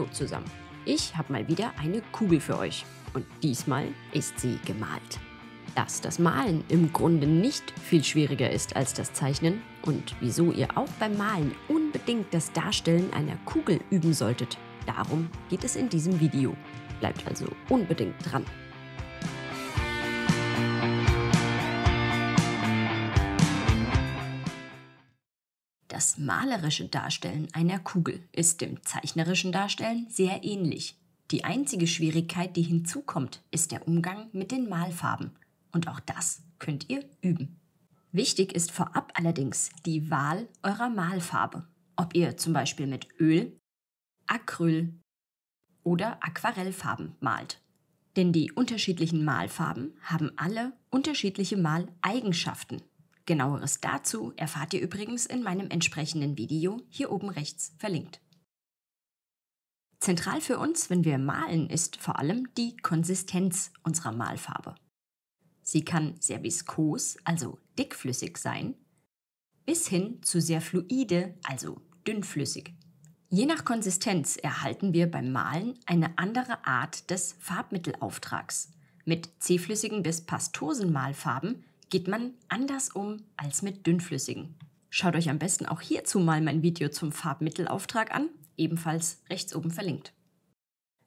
Hallo zusammen. Ich habe mal wieder eine Kugel für euch und diesmal ist sie gemalt. Dass das Malen im Grunde nicht viel schwieriger ist als das Zeichnen und wieso ihr auch beim Malen unbedingt das Darstellen einer Kugel üben solltet, darum geht es in diesem Video. Bleibt also unbedingt dran. malerische Darstellen einer Kugel ist dem zeichnerischen Darstellen sehr ähnlich. Die einzige Schwierigkeit, die hinzukommt, ist der Umgang mit den Malfarben. Und auch das könnt ihr üben. Wichtig ist vorab allerdings die Wahl eurer Malfarbe. Ob ihr zum Beispiel mit Öl, Acryl oder Aquarellfarben malt. Denn die unterschiedlichen Malfarben haben alle unterschiedliche Maleigenschaften. Genaueres dazu erfahrt ihr übrigens in meinem entsprechenden Video hier oben rechts verlinkt. Zentral für uns, wenn wir malen, ist vor allem die Konsistenz unserer Malfarbe. Sie kann sehr viskos, also dickflüssig sein, bis hin zu sehr fluide, also dünnflüssig. Je nach Konsistenz erhalten wir beim Malen eine andere Art des Farbmittelauftrags. Mit C-flüssigen bis pastosen Malfarben geht man anders um als mit dünnflüssigen. Schaut euch am besten auch hierzu mal mein Video zum Farbmittelauftrag an, ebenfalls rechts oben verlinkt.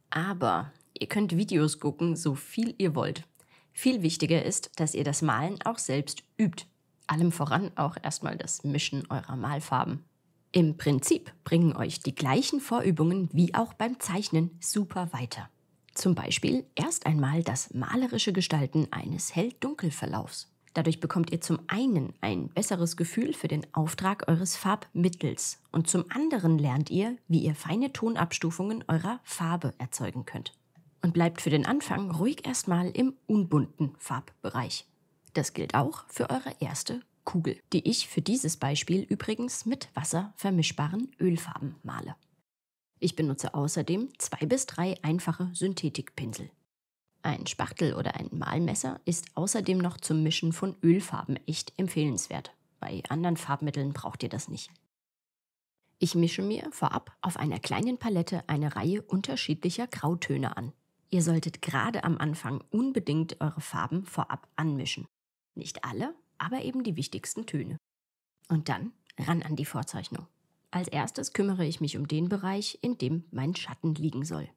Aber ihr könnt Videos gucken, so viel ihr wollt. Viel wichtiger ist, dass ihr das Malen auch selbst übt. Allem voran auch erstmal das Mischen eurer Malfarben. Im Prinzip bringen euch die gleichen Vorübungen wie auch beim Zeichnen super weiter. Zum Beispiel erst einmal das malerische Gestalten eines Hell-Dunkel-Verlaufs. Dadurch bekommt ihr zum einen ein besseres Gefühl für den Auftrag eures Farbmittels und zum anderen lernt ihr, wie ihr feine Tonabstufungen eurer Farbe erzeugen könnt. Und bleibt für den Anfang ruhig erstmal im unbunten Farbbereich. Das gilt auch für eure erste Kugel, die ich für dieses Beispiel übrigens mit Wasser vermischbaren Ölfarben male. Ich benutze außerdem zwei bis drei einfache Synthetikpinsel. Ein Spachtel oder ein Malmesser ist außerdem noch zum Mischen von Ölfarben echt empfehlenswert. Bei anderen Farbmitteln braucht ihr das nicht. Ich mische mir vorab auf einer kleinen Palette eine Reihe unterschiedlicher Grautöne an. Ihr solltet gerade am Anfang unbedingt eure Farben vorab anmischen. Nicht alle, aber eben die wichtigsten Töne. Und dann ran an die Vorzeichnung. Als erstes kümmere ich mich um den Bereich, in dem mein Schatten liegen soll.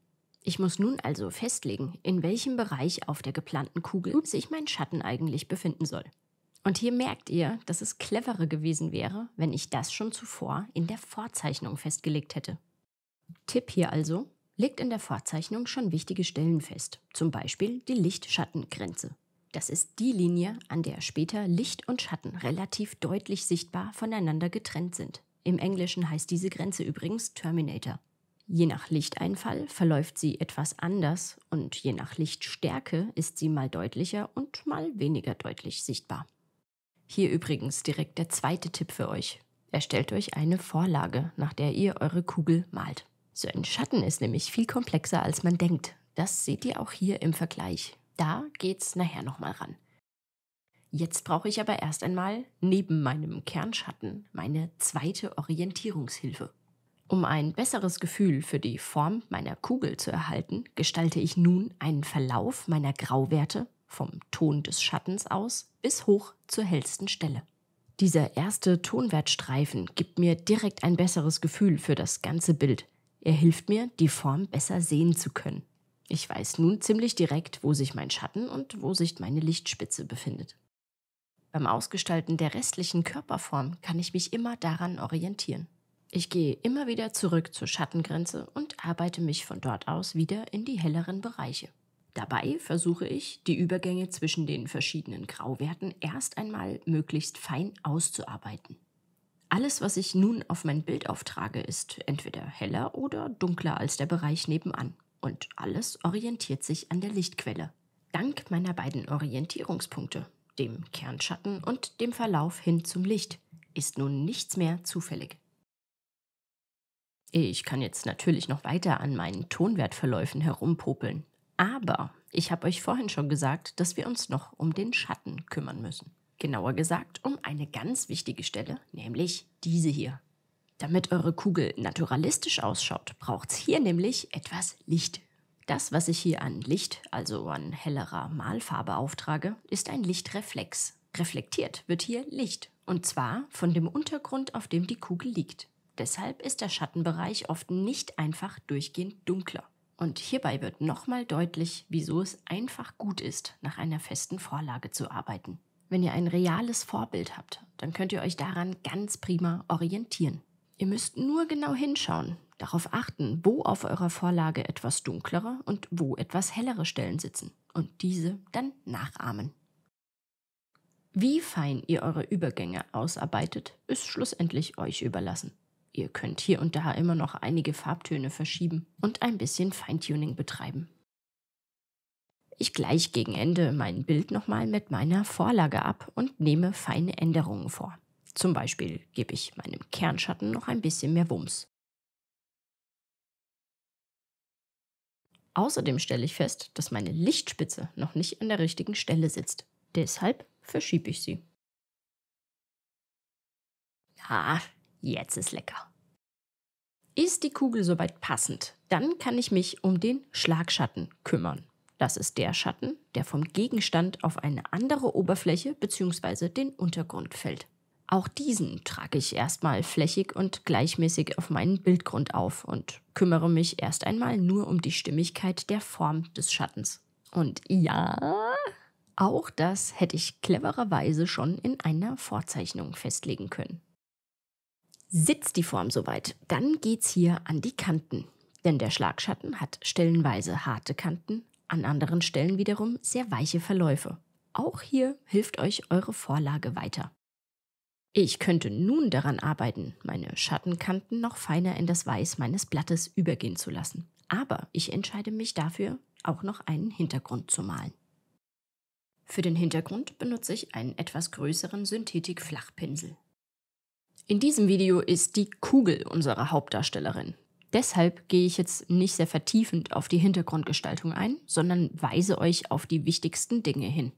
Ich muss nun also festlegen, in welchem Bereich auf der geplanten Kugel sich mein Schatten eigentlich befinden soll. Und hier merkt ihr, dass es cleverer gewesen wäre, wenn ich das schon zuvor in der Vorzeichnung festgelegt hätte. Tipp hier also, legt in der Vorzeichnung schon wichtige Stellen fest, zum Beispiel die Licht-Schatten-Grenze. Das ist die Linie, an der später Licht und Schatten relativ deutlich sichtbar voneinander getrennt sind. Im Englischen heißt diese Grenze übrigens Terminator. Je nach Lichteinfall verläuft sie etwas anders und je nach Lichtstärke ist sie mal deutlicher und mal weniger deutlich sichtbar. Hier übrigens direkt der zweite Tipp für euch. Erstellt euch eine Vorlage, nach der ihr eure Kugel malt. So ein Schatten ist nämlich viel komplexer, als man denkt. Das seht ihr auch hier im Vergleich. Da geht's nachher nochmal ran. Jetzt brauche ich aber erst einmal neben meinem Kernschatten meine zweite Orientierungshilfe. Um ein besseres Gefühl für die Form meiner Kugel zu erhalten, gestalte ich nun einen Verlauf meiner Grauwerte vom Ton des Schattens aus bis hoch zur hellsten Stelle. Dieser erste Tonwertstreifen gibt mir direkt ein besseres Gefühl für das ganze Bild. Er hilft mir, die Form besser sehen zu können. Ich weiß nun ziemlich direkt, wo sich mein Schatten und wo sich meine Lichtspitze befindet. Beim Ausgestalten der restlichen Körperform kann ich mich immer daran orientieren. Ich gehe immer wieder zurück zur Schattengrenze und arbeite mich von dort aus wieder in die helleren Bereiche. Dabei versuche ich, die Übergänge zwischen den verschiedenen Grauwerten erst einmal möglichst fein auszuarbeiten. Alles, was ich nun auf mein Bild auftrage, ist entweder heller oder dunkler als der Bereich nebenan. Und alles orientiert sich an der Lichtquelle. Dank meiner beiden Orientierungspunkte, dem Kernschatten und dem Verlauf hin zum Licht, ist nun nichts mehr zufällig. Ich kann jetzt natürlich noch weiter an meinen Tonwertverläufen herumpopeln, aber ich habe euch vorhin schon gesagt, dass wir uns noch um den Schatten kümmern müssen. Genauer gesagt um eine ganz wichtige Stelle, nämlich diese hier. Damit eure Kugel naturalistisch ausschaut, braucht es hier nämlich etwas Licht. Das, was ich hier an Licht, also an hellerer Malfarbe auftrage, ist ein Lichtreflex. Reflektiert wird hier Licht, und zwar von dem Untergrund, auf dem die Kugel liegt. Deshalb ist der Schattenbereich oft nicht einfach durchgehend dunkler. Und hierbei wird nochmal deutlich, wieso es einfach gut ist, nach einer festen Vorlage zu arbeiten. Wenn ihr ein reales Vorbild habt, dann könnt ihr euch daran ganz prima orientieren. Ihr müsst nur genau hinschauen, darauf achten, wo auf eurer Vorlage etwas dunklere und wo etwas hellere Stellen sitzen und diese dann nachahmen. Wie fein ihr eure Übergänge ausarbeitet, ist schlussendlich euch überlassen. Ihr könnt hier und da immer noch einige Farbtöne verschieben und ein bisschen Feintuning betreiben. Ich gleiche gegen Ende mein Bild nochmal mit meiner Vorlage ab und nehme feine Änderungen vor. Zum Beispiel gebe ich meinem Kernschatten noch ein bisschen mehr Wumms. Außerdem stelle ich fest, dass meine Lichtspitze noch nicht an der richtigen Stelle sitzt. Deshalb verschiebe ich sie. Ja, ah, jetzt ist lecker. Ist die Kugel soweit passend, dann kann ich mich um den Schlagschatten kümmern. Das ist der Schatten, der vom Gegenstand auf eine andere Oberfläche bzw. den Untergrund fällt. Auch diesen trage ich erstmal flächig und gleichmäßig auf meinen Bildgrund auf und kümmere mich erst einmal nur um die Stimmigkeit der Form des Schattens. Und ja, auch das hätte ich clevererweise schon in einer Vorzeichnung festlegen können. Sitzt die Form soweit, dann geht's hier an die Kanten. Denn der Schlagschatten hat stellenweise harte Kanten, an anderen Stellen wiederum sehr weiche Verläufe. Auch hier hilft euch eure Vorlage weiter. Ich könnte nun daran arbeiten, meine Schattenkanten noch feiner in das Weiß meines Blattes übergehen zu lassen. Aber ich entscheide mich dafür, auch noch einen Hintergrund zu malen. Für den Hintergrund benutze ich einen etwas größeren Synthetik-Flachpinsel. In diesem Video ist die Kugel unsere Hauptdarstellerin. Deshalb gehe ich jetzt nicht sehr vertiefend auf die Hintergrundgestaltung ein, sondern weise euch auf die wichtigsten Dinge hin.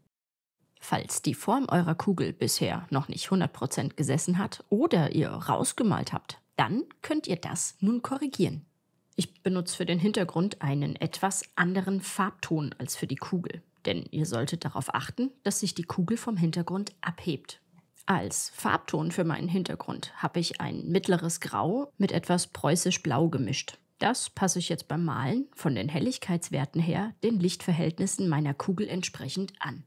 Falls die Form eurer Kugel bisher noch nicht 100% gesessen hat oder ihr rausgemalt habt, dann könnt ihr das nun korrigieren. Ich benutze für den Hintergrund einen etwas anderen Farbton als für die Kugel, denn ihr solltet darauf achten, dass sich die Kugel vom Hintergrund abhebt als Farbton für meinen Hintergrund habe ich ein mittleres Grau mit etwas preußisch-blau gemischt. Das passe ich jetzt beim Malen von den Helligkeitswerten her den Lichtverhältnissen meiner Kugel entsprechend an.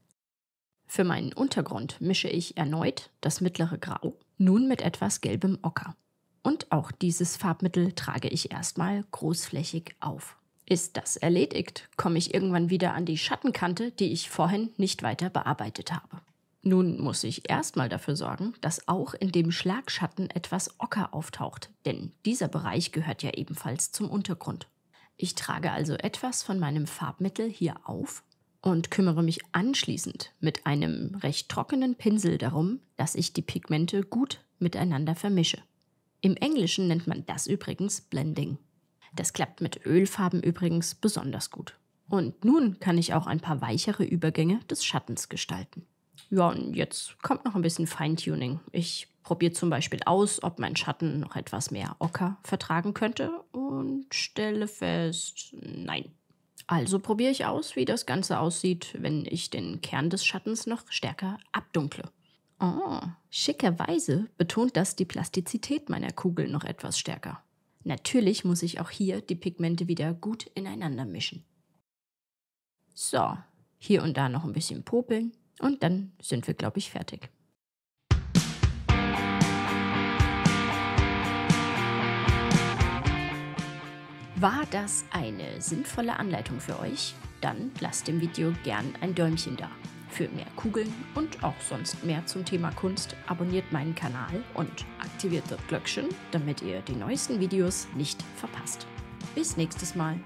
Für meinen Untergrund mische ich erneut das mittlere Grau, nun mit etwas gelbem Ocker. Und auch dieses Farbmittel trage ich erstmal großflächig auf. Ist das erledigt, komme ich irgendwann wieder an die Schattenkante, die ich vorhin nicht weiter bearbeitet habe. Nun muss ich erstmal dafür sorgen, dass auch in dem Schlagschatten etwas Ocker auftaucht, denn dieser Bereich gehört ja ebenfalls zum Untergrund. Ich trage also etwas von meinem Farbmittel hier auf und kümmere mich anschließend mit einem recht trockenen Pinsel darum, dass ich die Pigmente gut miteinander vermische. Im Englischen nennt man das übrigens Blending. Das klappt mit Ölfarben übrigens besonders gut. Und nun kann ich auch ein paar weichere Übergänge des Schattens gestalten. Ja, und jetzt kommt noch ein bisschen Feintuning. Ich probiere zum Beispiel aus, ob mein Schatten noch etwas mehr Ocker vertragen könnte und stelle fest, nein. Also probiere ich aus, wie das Ganze aussieht, wenn ich den Kern des Schattens noch stärker abdunkle. Oh, schickerweise betont das die Plastizität meiner Kugel noch etwas stärker. Natürlich muss ich auch hier die Pigmente wieder gut ineinander mischen. So, hier und da noch ein bisschen popeln. Und dann sind wir, glaube ich, fertig. War das eine sinnvolle Anleitung für euch? Dann lasst dem Video gern ein Däumchen da. Für mehr Kugeln und auch sonst mehr zum Thema Kunst abonniert meinen Kanal und aktiviert das Glöckchen, damit ihr die neuesten Videos nicht verpasst. Bis nächstes Mal.